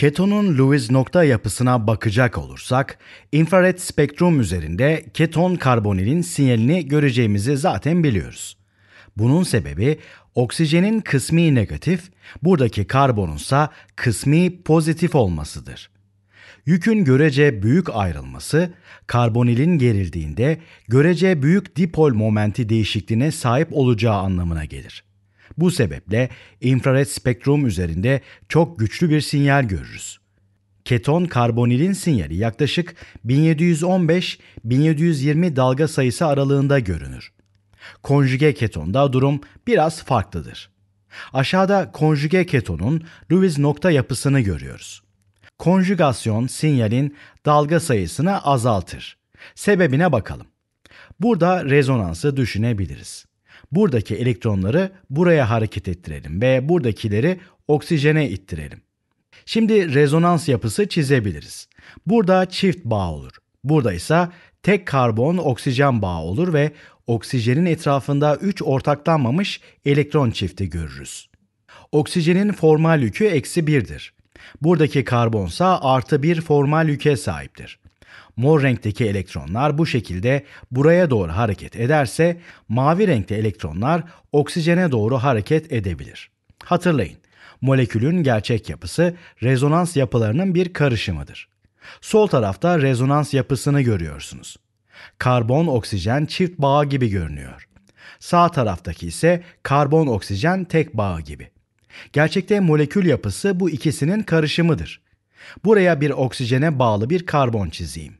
Ketonun Lewis nokta yapısına bakacak olursak, infrared spektrum üzerinde keton karbonilin sinyalini göreceğimizi zaten biliyoruz. Bunun sebebi oksijenin kısmi negatif, buradaki karbonunsa kısmi pozitif olmasıdır. Yükün görece büyük ayrılması, karbonilin gerildiğinde görece büyük dipol momenti değişikliğine sahip olacağı anlamına gelir. Bu sebeple infrared spektrum üzerinde çok güçlü bir sinyal görürüz. Keton karbonilin sinyali yaklaşık 1715-1720 dalga sayısı aralığında görünür. Konjüge ketonda durum biraz farklıdır. Aşağıda konjüge ketonun Lewis nokta yapısını görüyoruz. Konjügasyon sinyalin dalga sayısını azaltır. Sebebine bakalım. Burada rezonansı düşünebiliriz buradaki elektronları buraya hareket ettirelim ve buradakileri oksijene ittirelim. Şimdi rezonans yapısı çizebiliriz. Burada çift bağ olur. Burada ise tek karbon oksijen bağı olur ve oksijenin etrafında 3 ortaklanmamış elektron çifti görürüz. Oksijenin formal yükü eksi 1'dir. Buradaki karbonsa artı 1 formal yüke sahiptir. Mor renkteki elektronlar bu şekilde buraya doğru hareket ederse mavi renkte elektronlar oksijene doğru hareket edebilir. Hatırlayın, molekülün gerçek yapısı rezonans yapılarının bir karışımıdır. Sol tarafta rezonans yapısını görüyorsunuz. Karbon oksijen çift bağı gibi görünüyor. Sağ taraftaki ise karbon oksijen tek bağı gibi. Gerçekte molekül yapısı bu ikisinin karışımıdır. Buraya bir oksijene bağlı bir karbon çizeyim.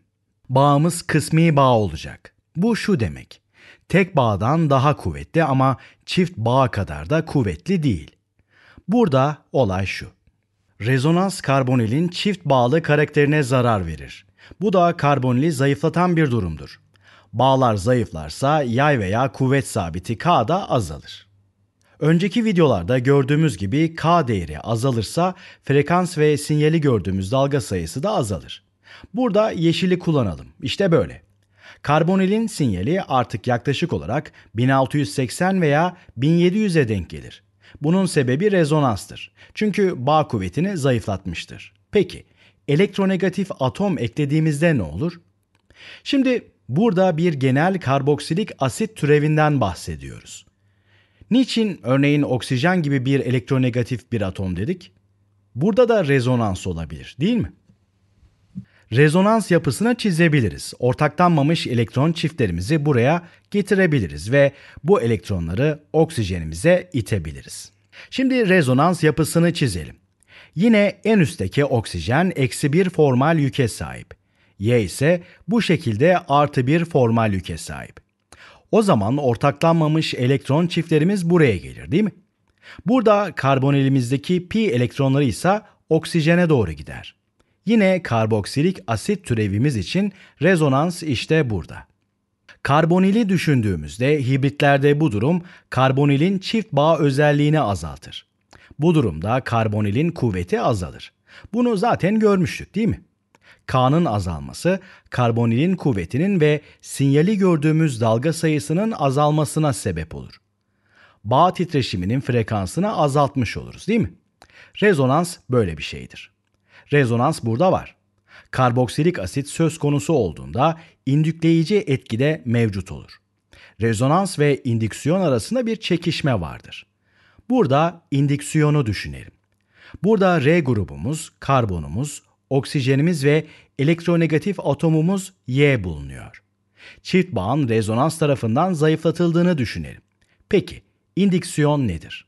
Bağımız kısmi bağ olacak. Bu şu demek. Tek bağdan daha kuvvetli ama çift bağ kadar da kuvvetli değil. Burada olay şu. Rezonans karbonilin çift bağlı karakterine zarar verir. Bu da karbonili zayıflatan bir durumdur. Bağlar zayıflarsa yay veya kuvvet sabiti K da azalır. Önceki videolarda gördüğümüz gibi K değeri azalırsa frekans ve sinyali gördüğümüz dalga sayısı da azalır. Burada yeşili kullanalım. İşte böyle. Karbonilin sinyali artık yaklaşık olarak 1680 veya 1700'e denk gelir. Bunun sebebi rezonanstır. Çünkü bağ kuvvetini zayıflatmıştır. Peki, elektronegatif atom eklediğimizde ne olur? Şimdi burada bir genel karboksilik asit türevinden bahsediyoruz. Niçin örneğin oksijen gibi bir elektronegatif bir atom dedik? Burada da rezonans olabilir değil mi? Rezonans yapısını çizebiliriz. Ortaklanmamış elektron çiftlerimizi buraya getirebiliriz ve bu elektronları oksijenimize itebiliriz. Şimdi rezonans yapısını çizelim. Yine en üstteki oksijen eksi bir formal yüke sahip. Y ise bu şekilde artı bir formal yüke sahip. O zaman ortaklanmamış elektron çiftlerimiz buraya gelir değil mi? Burada karbonilimizdeki pi elektronları ise oksijene doğru gider. Yine karboksilik asit türevimiz için rezonans işte burada. Karbonili düşündüğümüzde hibritlerde bu durum karbonilin çift bağ özelliğini azaltır. Bu durumda karbonilin kuvveti azalır. Bunu zaten görmüştük değil mi? K'nın azalması karbonilin kuvvetinin ve sinyali gördüğümüz dalga sayısının azalmasına sebep olur. Bağ titreşiminin frekansını azaltmış oluruz değil mi? Rezonans böyle bir şeydir. Rezonans burada var. Karboksilik asit söz konusu olduğunda indükleyici etkide mevcut olur. Rezonans ve indüksiyon arasında bir çekişme vardır. Burada indüksiyonu düşünelim. Burada R grubumuz, karbonumuz, oksijenimiz ve elektronegatif atomumuz Y bulunuyor. Çift bağın rezonans tarafından zayıflatıldığını düşünelim. Peki, indiksiyon nedir?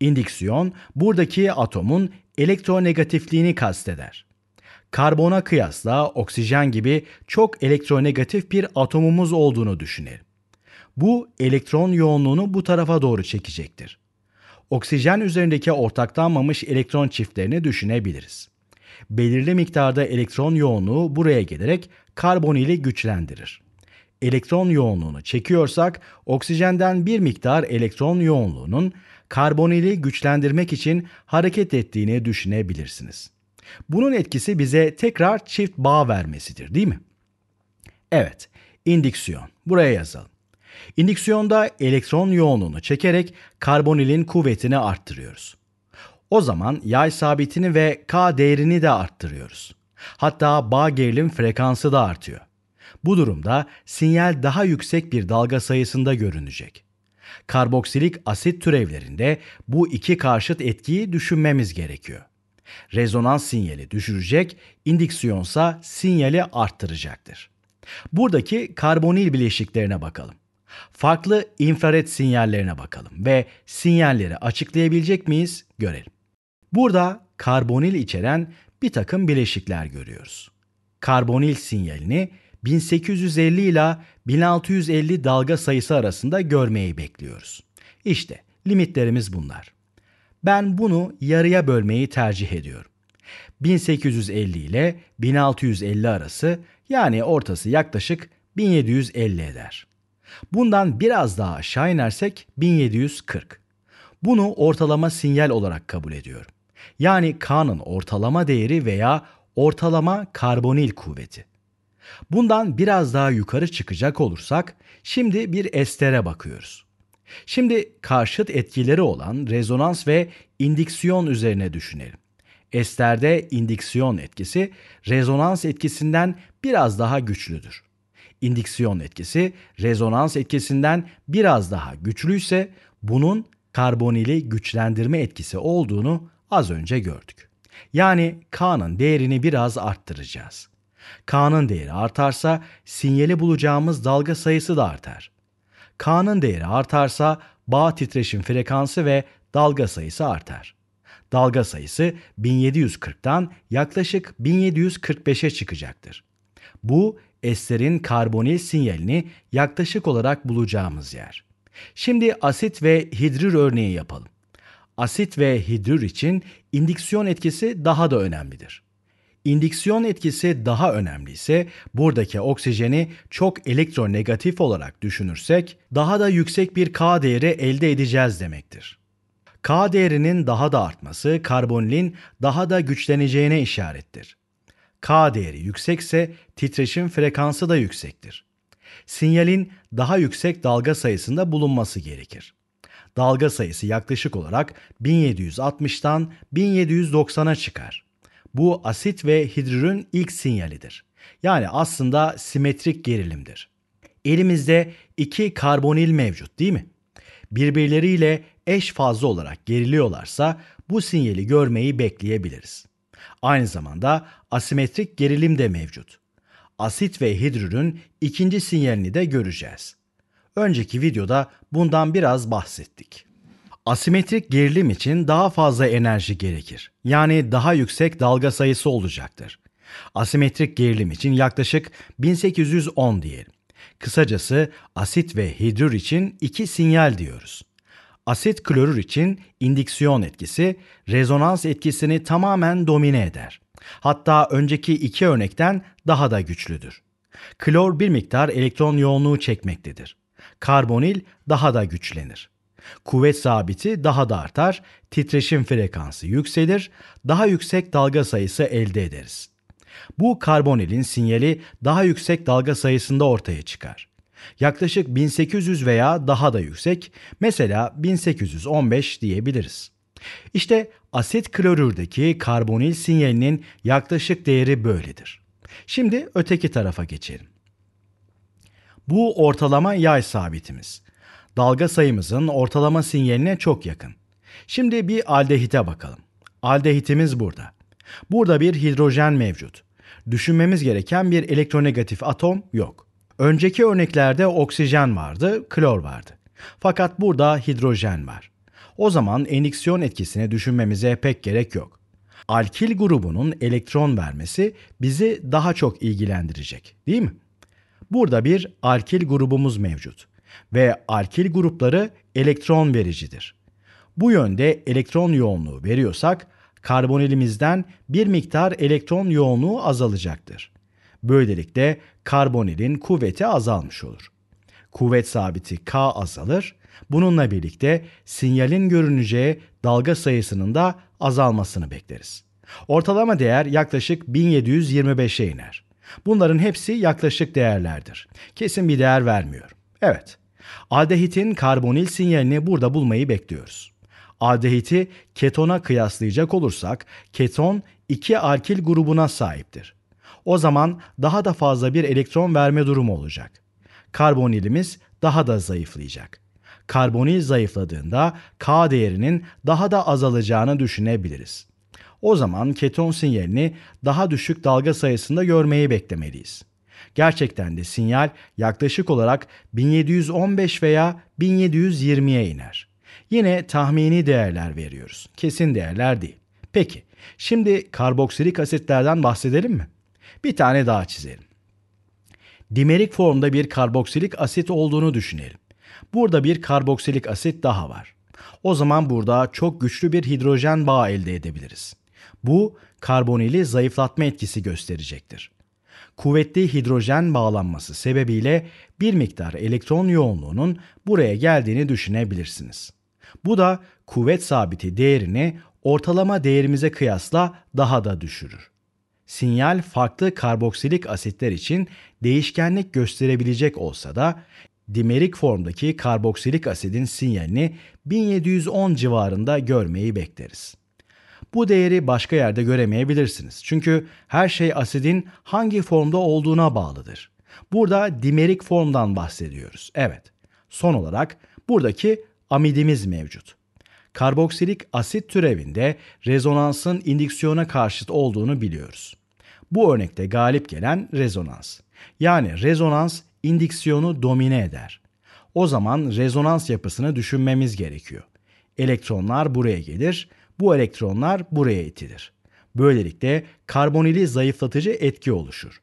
İndiksiyon, buradaki atomun elektronegatifliğini kasteder. Karbona kıyasla oksijen gibi çok elektronegatif bir atomumuz olduğunu düşünelim. Bu elektron yoğunluğunu bu tarafa doğru çekecektir. Oksijen üzerindeki ortaklanmamış elektron çiftlerini düşünebiliriz belirli miktarda elektron yoğunluğu buraya gelerek karbonili güçlendirir. Elektron yoğunluğunu çekiyorsak oksijenden bir miktar elektron yoğunluğunun karbonili güçlendirmek için hareket ettiğini düşünebilirsiniz. Bunun etkisi bize tekrar çift bağ vermesidir değil mi? Evet, indiksiyon. Buraya yazalım. İndiksiyonda elektron yoğunluğunu çekerek karbonilin kuvvetini arttırıyoruz. O zaman yay sabitini ve K değerini de arttırıyoruz. Hatta bağ gerilim frekansı da artıyor. Bu durumda sinyal daha yüksek bir dalga sayısında görünecek. Karboksilik asit türevlerinde bu iki karşıt etkiyi düşünmemiz gerekiyor. Rezonans sinyali düşürecek, indiksiyonsa sinyali arttıracaktır. Buradaki karbonil bileşiklerine bakalım. Farklı infrared sinyallerine bakalım ve sinyalleri açıklayabilecek miyiz görelim. Burada karbonil içeren bir takım bileşikler görüyoruz. Karbonil sinyalini 1850 ile 1650 dalga sayısı arasında görmeyi bekliyoruz. İşte limitlerimiz bunlar. Ben bunu yarıya bölmeyi tercih ediyorum. 1850 ile 1650 arası yani ortası yaklaşık 1750 eder. Bundan biraz daha aşağı inersek 1740. Bunu ortalama sinyal olarak kabul ediyorum. Yani K'nın ortalama değeri veya ortalama karbonil kuvveti. Bundan biraz daha yukarı çıkacak olursak şimdi bir estere bakıyoruz. Şimdi karşıt etkileri olan rezonans ve indiksiyon üzerine düşünelim. Esterde indiksiyon etkisi rezonans etkisinden biraz daha güçlüdür. İndiksiyon etkisi rezonans etkisinden biraz daha güçlüyse bunun karbonili güçlendirme etkisi olduğunu az önce gördük. Yani K'nın değerini biraz arttıracağız. K'nın değeri artarsa sinyali bulacağımız dalga sayısı da artar. K'nın değeri artarsa bağ titreşim frekansı ve dalga sayısı artar. Dalga sayısı 1740'tan yaklaşık 1745'e çıkacaktır. Bu esterin karbonil sinyalini yaklaşık olarak bulacağımız yer. Şimdi asit ve hidrür örneği yapalım asit ve hidrür için indiksiyon etkisi daha da önemlidir. İndiksiyon etkisi daha önemli ise buradaki oksijeni çok elektronegatif olarak düşünürsek daha da yüksek bir K değeri elde edeceğiz demektir. K değerinin daha da artması karbonilin daha da güçleneceğine işarettir. K değeri yüksekse titreşim frekansı da yüksektir. Sinyalin daha yüksek dalga sayısında bulunması gerekir dalga sayısı yaklaşık olarak 1760'tan 1790'a çıkar. Bu asit ve hidrürün ilk sinyalidir. Yani aslında simetrik gerilimdir. Elimizde iki karbonil mevcut değil mi? Birbirleriyle eş fazla olarak geriliyorlarsa bu sinyali görmeyi bekleyebiliriz. Aynı zamanda asimetrik gerilim de mevcut. Asit ve hidrürün ikinci sinyalini de göreceğiz. Önceki videoda bundan biraz bahsettik. Asimetrik gerilim için daha fazla enerji gerekir. Yani daha yüksek dalga sayısı olacaktır. Asimetrik gerilim için yaklaşık 1810 diyelim. Kısacası asit ve hidrür için iki sinyal diyoruz. Asit klorür için indiksiyon etkisi rezonans etkisini tamamen domine eder. Hatta önceki iki örnekten daha da güçlüdür. Klor bir miktar elektron yoğunluğu çekmektedir. Karbonil daha da güçlenir. Kuvvet sabiti daha da artar, titreşim frekansı yükselir, daha yüksek dalga sayısı elde ederiz. Bu karbonilin sinyali daha yüksek dalga sayısında ortaya çıkar. Yaklaşık 1800 veya daha da yüksek, mesela 1815 diyebiliriz. İşte asit klorürdeki karbonil sinyalinin yaklaşık değeri böyledir. Şimdi öteki tarafa geçelim. Bu ortalama yay sabitimiz. Dalga sayımızın ortalama sinyaline çok yakın. Şimdi bir aldehite bakalım. Aldehitimiz burada. Burada bir hidrojen mevcut. Düşünmemiz gereken bir elektronegatif atom yok. Önceki örneklerde oksijen vardı, klor vardı. Fakat burada hidrojen var. O zaman eniksiyon etkisini düşünmemize pek gerek yok. Alkil grubunun elektron vermesi bizi daha çok ilgilendirecek, değil mi? Burada bir alkil grubumuz mevcut ve alkil grupları elektron vericidir. Bu yönde elektron yoğunluğu veriyorsak karbonilimizden bir miktar elektron yoğunluğu azalacaktır. Böylelikle karbonilin kuvveti azalmış olur. Kuvvet sabiti K azalır. Bununla birlikte sinyalin görüneceği dalga sayısının da azalmasını bekleriz. Ortalama değer yaklaşık 1725'e iner. Bunların hepsi yaklaşık değerlerdir. Kesin bir değer vermiyor. Evet, aldehitin karbonil sinyalini burada bulmayı bekliyoruz. Aldehiti ketona kıyaslayacak olursak keton 2 alkil grubuna sahiptir. O zaman daha da fazla bir elektron verme durumu olacak. Karbonilimiz daha da zayıflayacak. Karbonil zayıfladığında K değerinin daha da azalacağını düşünebiliriz. O zaman keton sinyalini daha düşük dalga sayısında görmeyi beklemeliyiz. Gerçekten de sinyal yaklaşık olarak 1715 veya 1720'ye iner. Yine tahmini değerler veriyoruz. Kesin değerler değil. Peki, şimdi karboksilik asitlerden bahsedelim mi? Bir tane daha çizelim. Dimerik formda bir karboksilik asit olduğunu düşünelim. Burada bir karboksilik asit daha var. O zaman burada çok güçlü bir hidrojen bağı elde edebiliriz. Bu karbonili zayıflatma etkisi gösterecektir. Kuvvetli hidrojen bağlanması sebebiyle bir miktar elektron yoğunluğunun buraya geldiğini düşünebilirsiniz. Bu da kuvvet sabiti değerini ortalama değerimize kıyasla daha da düşürür. Sinyal farklı karboksilik asitler için değişkenlik gösterebilecek olsa da dimerik formdaki karboksilik asidin sinyalini 1710 civarında görmeyi bekleriz bu değeri başka yerde göremeyebilirsiniz. Çünkü her şey asidin hangi formda olduğuna bağlıdır. Burada dimerik formdan bahsediyoruz. Evet. Son olarak buradaki amidimiz mevcut. Karboksilik asit türevinde rezonansın indiksiyona karşıt olduğunu biliyoruz. Bu örnekte galip gelen rezonans. Yani rezonans indiksiyonu domine eder. O zaman rezonans yapısını düşünmemiz gerekiyor. Elektronlar buraya gelir, bu elektronlar buraya itilir. Böylelikle karbonili zayıflatıcı etki oluşur.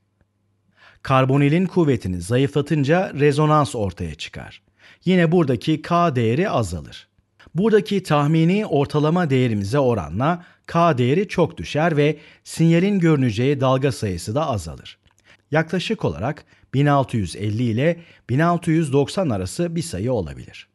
Karbonilin kuvvetini zayıflatınca rezonans ortaya çıkar. Yine buradaki K değeri azalır. Buradaki tahmini ortalama değerimize oranla K değeri çok düşer ve sinyalin görüneceği dalga sayısı da azalır. Yaklaşık olarak 1650 ile 1690 arası bir sayı olabilir.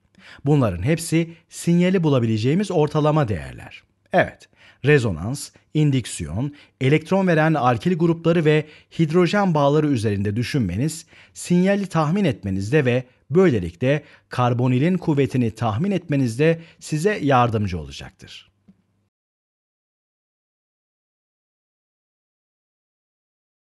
Bunların hepsi sinyali bulabileceğimiz ortalama değerler. Evet, rezonans, indüksiyon, elektron veren alkil grupları ve hidrojen bağları üzerinde düşünmeniz, sinyali tahmin etmenizde ve böylelikle karbonilin kuvvetini tahmin etmenizde size yardımcı olacaktır.